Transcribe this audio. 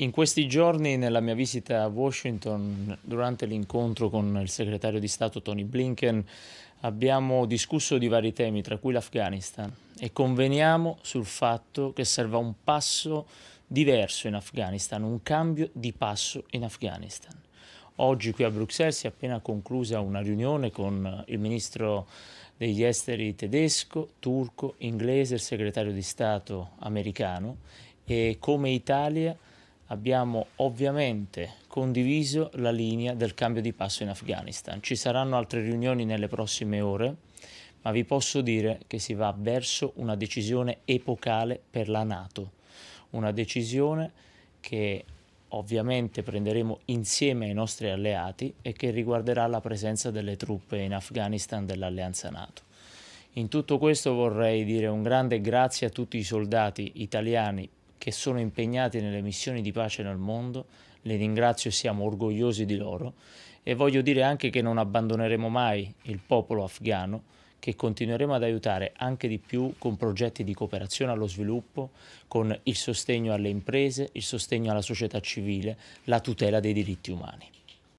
In questi giorni, nella mia visita a Washington, durante l'incontro con il segretario di Stato Tony Blinken, abbiamo discusso di vari temi, tra cui l'Afghanistan, e conveniamo sul fatto che serva un passo diverso in Afghanistan, un cambio di passo in Afghanistan. Oggi qui a Bruxelles si è appena conclusa una riunione con il ministro degli esteri tedesco, turco, inglese, il segretario di Stato americano e come Italia abbiamo ovviamente condiviso la linea del cambio di passo in Afghanistan. Ci saranno altre riunioni nelle prossime ore, ma vi posso dire che si va verso una decisione epocale per la Nato, una decisione che ovviamente prenderemo insieme ai nostri alleati e che riguarderà la presenza delle truppe in Afghanistan dell'alleanza Nato. In tutto questo vorrei dire un grande grazie a tutti i soldati italiani che sono impegnati nelle missioni di pace nel mondo, le ringrazio e siamo orgogliosi di loro e voglio dire anche che non abbandoneremo mai il popolo afghano, che continueremo ad aiutare anche di più con progetti di cooperazione allo sviluppo, con il sostegno alle imprese, il sostegno alla società civile, la tutela dei diritti umani.